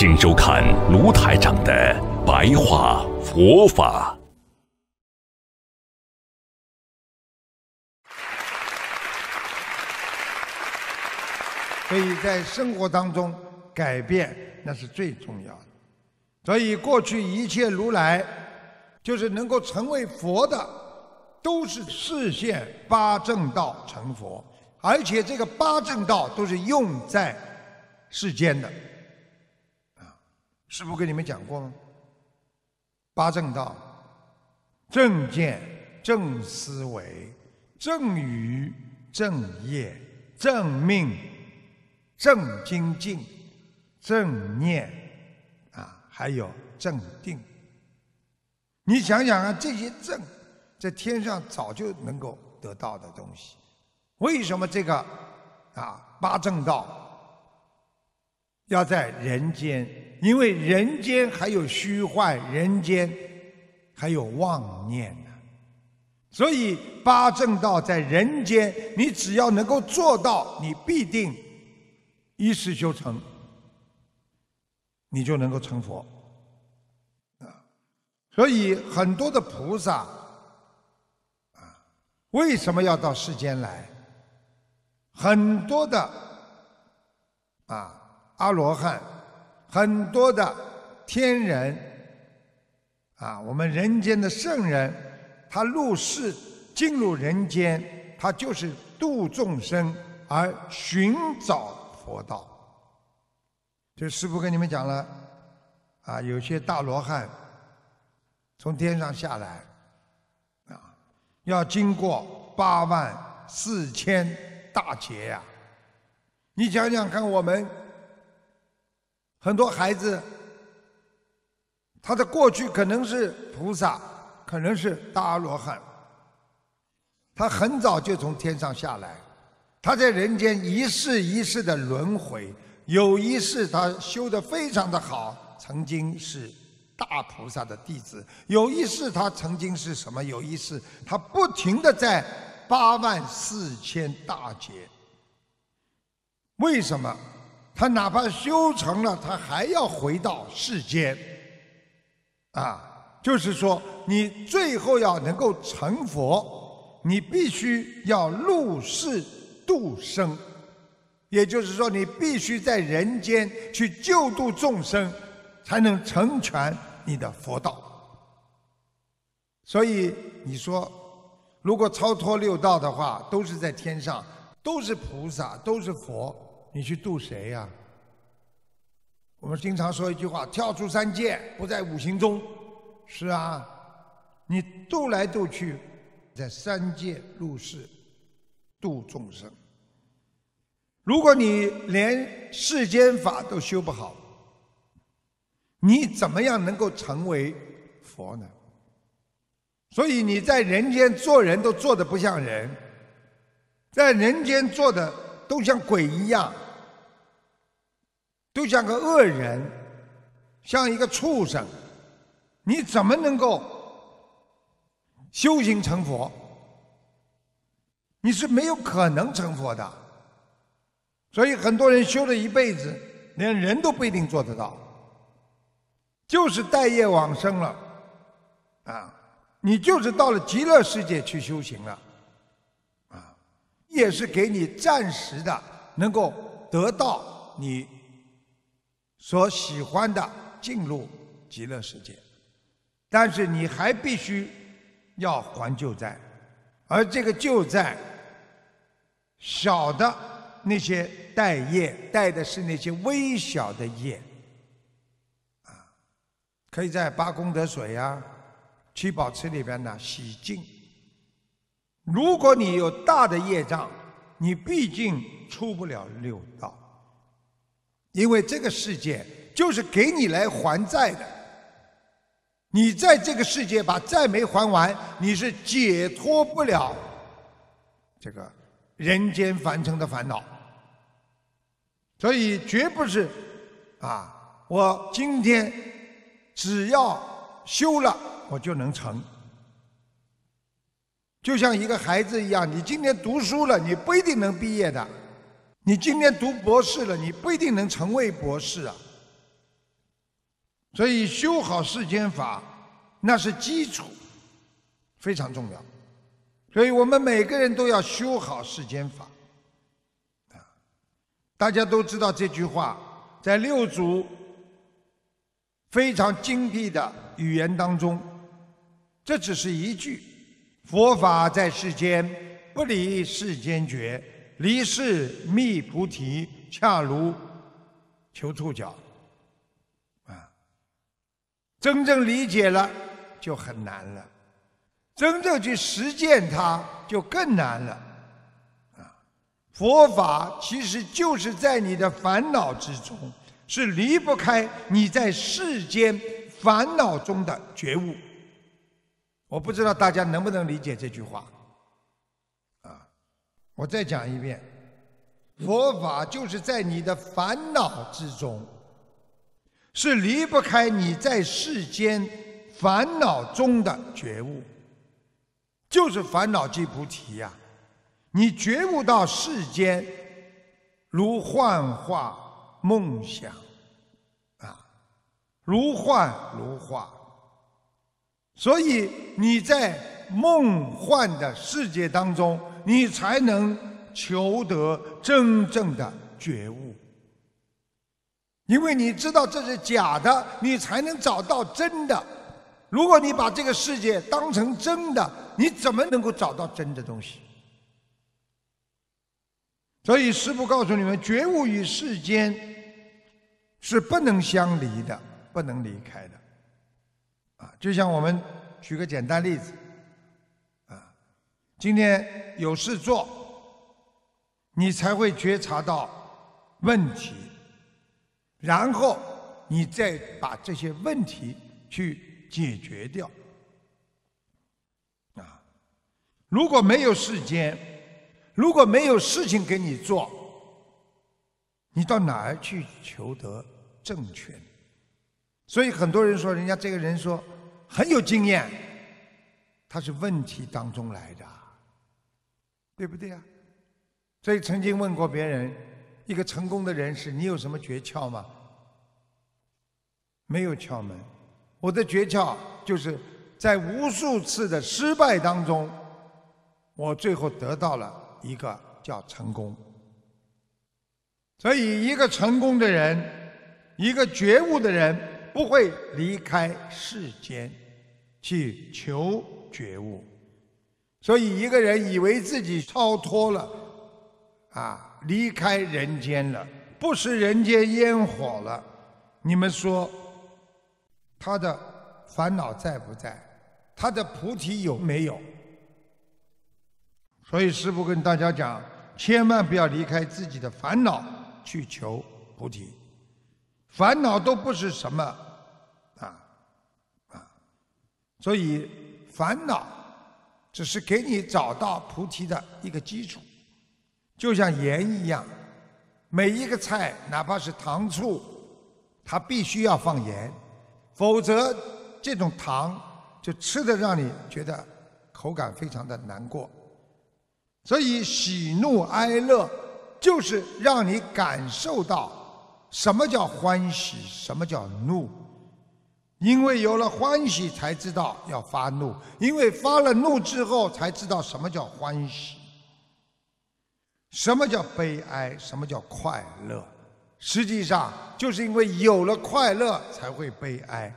请收看卢台长的白话佛法。所以在生活当中改变，那是最重要的。所以过去一切如来，就是能够成为佛的，都是四现八正道成佛，而且这个八正道都是用在世间的。师父跟你们讲过吗？八正道：正见、正思维、正语、正业、正命、正精进、正念，啊，还有正定。你想想啊，这些正，在天上早就能够得到的东西，为什么这个啊八正道要在人间？因为人间还有虚幻，人间还有妄念呢，所以八正道在人间，你只要能够做到，你必定一事修成，你就能够成佛。啊，所以很多的菩萨，啊，为什么要到世间来？很多的啊，阿罗汉。很多的天人啊，我们人间的圣人，他入世进入人间，他就是度众生而寻找佛道。这师父跟你们讲了啊，有些大罗汉从天上下来啊，要经过八万四千大劫呀，你想想看我们。很多孩子，他的过去可能是菩萨，可能是大罗汉。他很早就从天上下来，他在人间一世一世的轮回。有一世他修的非常的好，曾经是大菩萨的弟子；有一世他曾经是什么？有一世他不停的在八万四千大劫。为什么？他哪怕修成了，他还要回到世间，啊，就是说，你最后要能够成佛，你必须要入世度生，也就是说，你必须在人间去救度众生，才能成全你的佛道。所以你说，如果超脱六道的话，都是在天上，都是菩萨，都是佛。你去度谁呀？我们经常说一句话：“跳出三界不在五行中。”是啊，你度来度去，在三界入世度众生。如果你连世间法都修不好，你怎么样能够成为佛呢？所以你在人间做人都做的不像人，在人间做的。都像鬼一样，都像个恶人，像一个畜生，你怎么能够修行成佛？你是没有可能成佛的。所以很多人修了一辈子，连人都不一定做得到，就是待业往生了啊！你就是到了极乐世界去修行了。也是给你暂时的，能够得到你所喜欢的进入极乐世界，但是你还必须要还旧债，而这个旧债小的那些待业，待的是那些微小的业，啊，可以在八功德水呀、七宝池里边呢洗净。如果你有大的业障，你毕竟出不了六道，因为这个世界就是给你来还债的。你在这个世界把债没还完，你是解脱不了这个人间凡尘的烦恼，所以绝不是啊，我今天只要修了，我就能成。就像一个孩子一样，你今天读书了，你不一定能毕业的；你今天读博士了，你不一定能成为博士啊。所以修好世间法那是基础，非常重要。所以我们每个人都要修好世间法啊！大家都知道这句话，在六祖非常精辟的语言当中，这只是一句。佛法在世间，不离世间觉；离世觅菩提，恰如求兔角。啊，真正理解了就很难了，真正去实践它就更难了。啊，佛法其实就是在你的烦恼之中，是离不开你在世间烦恼中的觉悟。我不知道大家能不能理解这句话，啊，我再讲一遍，佛法就是在你的烦恼之中，是离不开你在世间烦恼中的觉悟，就是烦恼即菩提呀，你觉悟到世间如幻化梦想，啊，如幻如化。所以你在梦幻的世界当中，你才能求得真正的觉悟。因为你知道这是假的，你才能找到真的。如果你把这个世界当成真的，你怎么能够找到真的东西？所以师父告诉你们，觉悟与世间是不能相离的，不能离开的。啊，就像我们举个简单例子，啊，今天有事做，你才会觉察到问题，然后你再把这些问题去解决掉。啊，如果没有时间，如果没有事情给你做，你到哪儿去求得正权？所以很多人说，人家这个人说很有经验，他是问题当中来的，对不对呀？所以曾经问过别人，一个成功的人士，你有什么诀窍吗？没有窍门，我的诀窍就是在无数次的失败当中，我最后得到了一个叫成功。所以，一个成功的人，一个觉悟的人。不会离开世间去求觉悟，所以一个人以为自己超脱了，啊，离开人间了，不食人间烟火了，你们说他的烦恼在不在？他的菩提有没有？所以师父跟大家讲，千万不要离开自己的烦恼去求菩提，烦恼都不是什么。所以烦恼只是给你找到菩提的一个基础，就像盐一样，每一个菜哪怕是糖醋，它必须要放盐，否则这种糖就吃的让你觉得口感非常的难过。所以喜怒哀乐就是让你感受到什么叫欢喜，什么叫怒。因为有了欢喜，才知道要发怒；因为发了怒之后，才知道什么叫欢喜，什么叫悲哀，什么叫快乐。实际上，就是因为有了快乐，才会悲哀。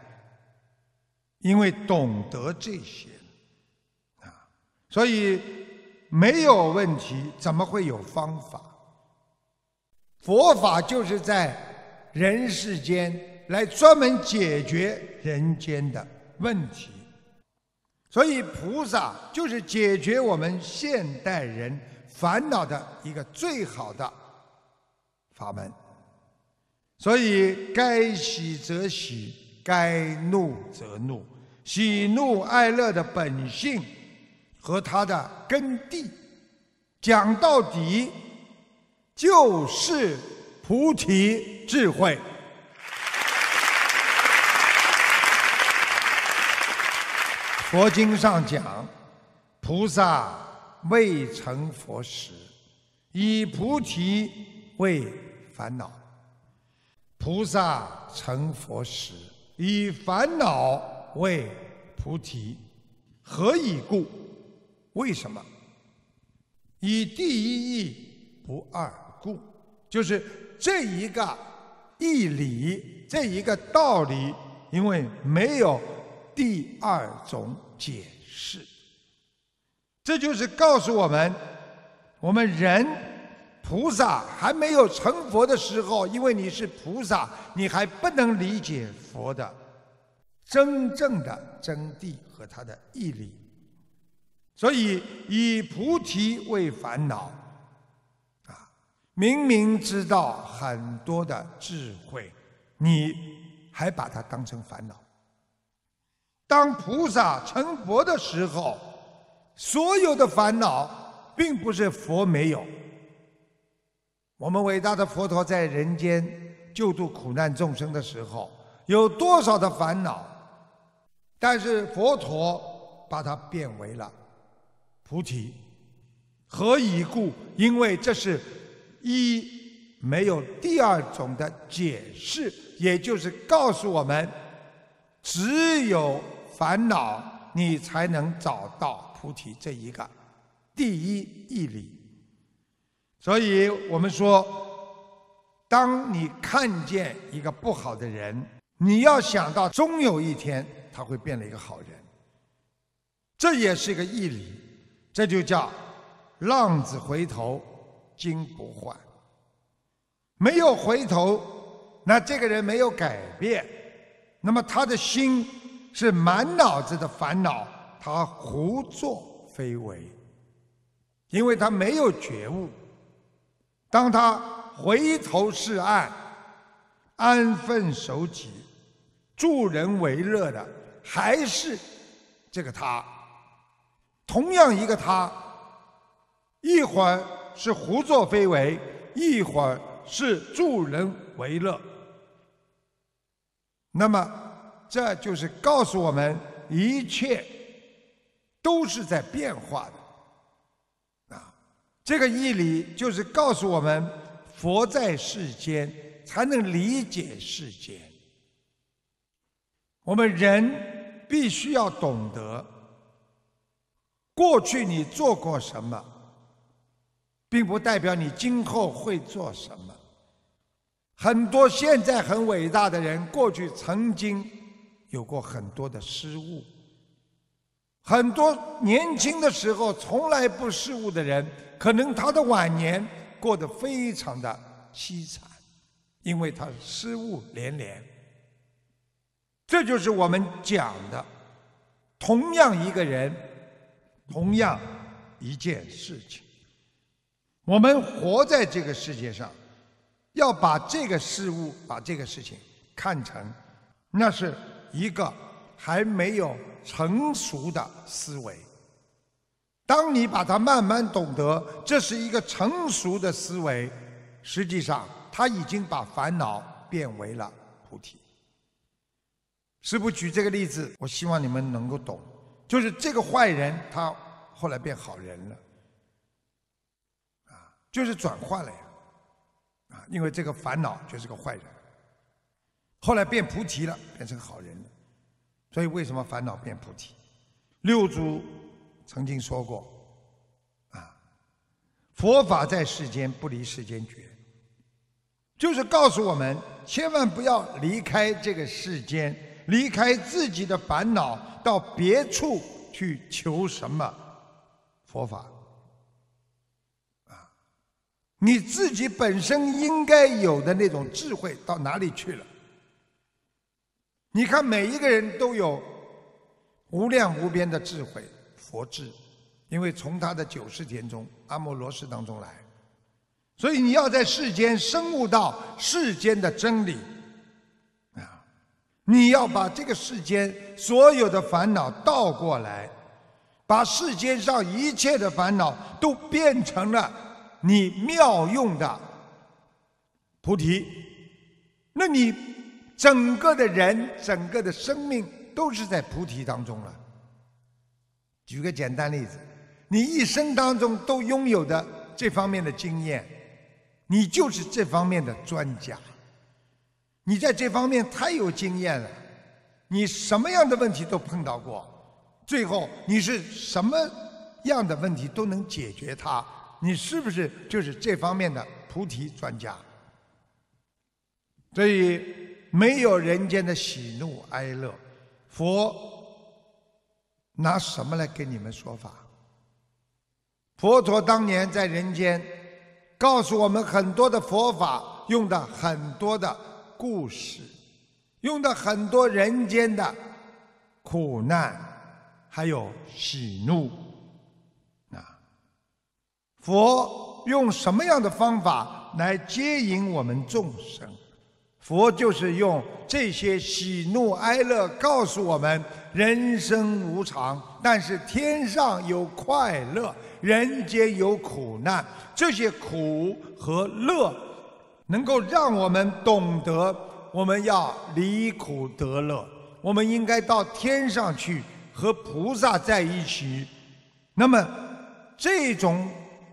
因为懂得这些，啊，所以没有问题，怎么会有方法？佛法就是在人世间。来专门解决人间的问题，所以菩萨就是解决我们现代人烦恼的一个最好的法门。所以该喜则喜，该怒则怒，喜怒哀乐的本性和它的根蒂，讲到底就是菩提智慧。佛经上讲，菩萨未成佛时，以菩提为烦恼；菩萨成佛时，以烦恼为菩提。何以故？为什么？以第一义不二故。就是这一个义理，这一个道理，因为没有。第二种解释，这就是告诉我们：我们人、菩萨还没有成佛的时候，因为你是菩萨，你还不能理解佛的真正的真谛和他的义理。所以，以菩提为烦恼，啊，明明知道很多的智慧，你还把它当成烦恼。当菩萨成佛的时候，所有的烦恼，并不是佛没有。我们伟大的佛陀在人间救度苦难众生的时候，有多少的烦恼？但是佛陀把它变为了菩提。何以故？因为这是一没有第二种的解释，也就是告诉我们，只有。烦恼，你才能找到菩提这一个第一义理。所以，我们说，当你看见一个不好的人，你要想到，终有一天他会变了一个好人。这也是一个义理，这就叫浪子回头金不换。没有回头，那这个人没有改变，那么他的心。是满脑子的烦恼，他胡作非为，因为他没有觉悟。当他回头是岸，安分守己、助人为乐的，还是这个他。同样一个他，一会儿是胡作非为，一会儿是助人为乐。那么。这就是告诉我们，一切都是在变化的，啊，这个义理就是告诉我们，佛在世间才能理解世间。我们人必须要懂得，过去你做过什么，并不代表你今后会做什么。很多现在很伟大的人，过去曾经。有过很多的失误，很多年轻的时候从来不失误的人，可能他的晚年过得非常的凄惨，因为他失误连连。这就是我们讲的，同样一个人，同样一件事情，我们活在这个世界上，要把这个事物、把这个事情看成，那是。一个还没有成熟的思维，当你把它慢慢懂得，这是一个成熟的思维，实际上他已经把烦恼变为了菩提。师父举这个例子，我希望你们能够懂，就是这个坏人他后来变好人了，啊，就是转换了呀，啊，因为这个烦恼就是个坏人，后来变菩提了，变成好人。所以，为什么烦恼变菩提？六祖曾经说过：“啊，佛法在世间，不离世间觉。”就是告诉我们，千万不要离开这个世间，离开自己的烦恼，到别处去求什么佛法。啊，你自己本身应该有的那种智慧，到哪里去了？你看，每一个人都有无量无边的智慧，佛智，因为从他的九世田中、阿摩罗氏当中来。所以你要在世间生悟到世间的真理啊！你要把这个世间所有的烦恼倒过来，把世间上一切的烦恼都变成了你妙用的菩提。那你？整个的人，整个的生命都是在菩提当中了。举个简单例子，你一生当中都拥有的这方面的经验，你就是这方面的专家。你在这方面太有经验了，你什么样的问题都碰到过，最后你是什么样的问题都能解决它，你是不是就是这方面的菩提专家？所以。没有人间的喜怒哀乐，佛拿什么来给你们说法？佛陀当年在人间，告诉我们很多的佛法，用的很多的故事，用的很多人间的苦难，还有喜怒。啊，佛用什么样的方法来接引我们众生？佛就是用这些喜怒哀乐告诉我们人生无常，但是天上有快乐，人间有苦难，这些苦和乐能够让我们懂得我们要离苦得乐，我们应该到天上去和菩萨在一起。那么这种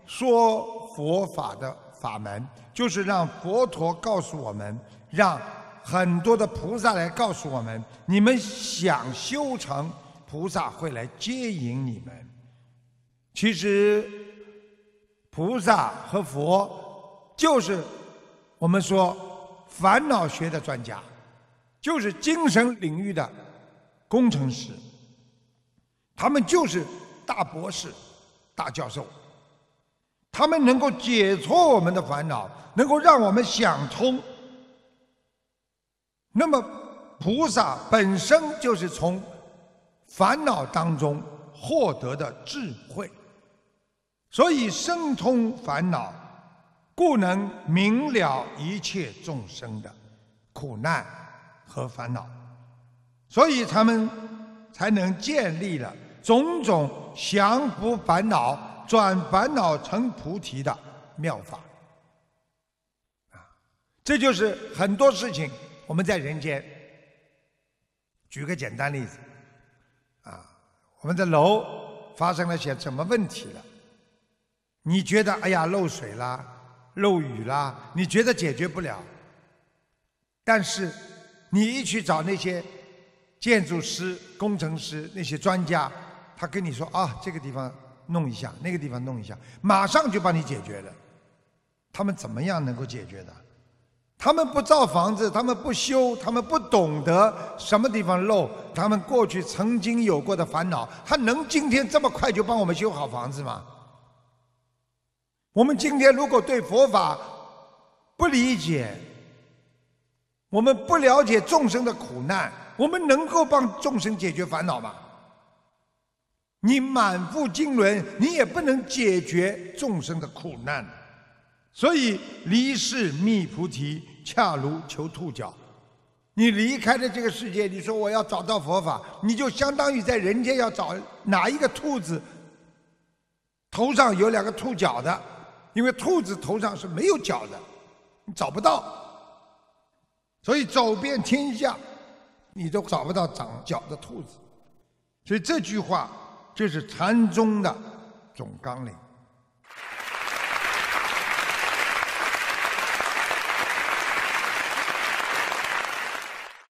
说佛法的法门，就是让佛陀告诉我们。让很多的菩萨来告诉我们：你们想修成，菩萨会来接引你们。其实，菩萨和佛就是我们说烦恼学的专家，就是精神领域的工程师。他们就是大博士、大教授，他们能够解脱我们的烦恼，能够让我们想通。那么，菩萨本身就是从烦恼当中获得的智慧，所以深通烦恼，故能明了一切众生的苦难和烦恼，所以他们才能建立了种种降伏烦恼、转烦恼成菩提的妙法。啊，这就是很多事情。我们在人间，举个简单例子，啊，我们的楼发生了些什么问题了？你觉得，哎呀，漏水啦，漏雨啦，你觉得解决不了？但是你一去找那些建筑师、工程师那些专家，他跟你说啊，这个地方弄一下，那个地方弄一下，马上就帮你解决了。他们怎么样能够解决的？他们不造房子，他们不修，他们不懂得什么地方漏，他们过去曾经有过的烦恼，他能今天这么快就帮我们修好房子吗？我们今天如果对佛法不理解，我们不了解众生的苦难，我们能够帮众生解决烦恼吗？你满腹经纶，你也不能解决众生的苦难。所以离世觅菩提，恰如求兔角。你离开了这个世界，你说我要找到佛法，你就相当于在人间要找哪一个兔子头上有两个兔角的，因为兔子头上是没有角的，你找不到。所以走遍天下，你都找不到长角的兔子。所以这句话就是禅宗的总纲领。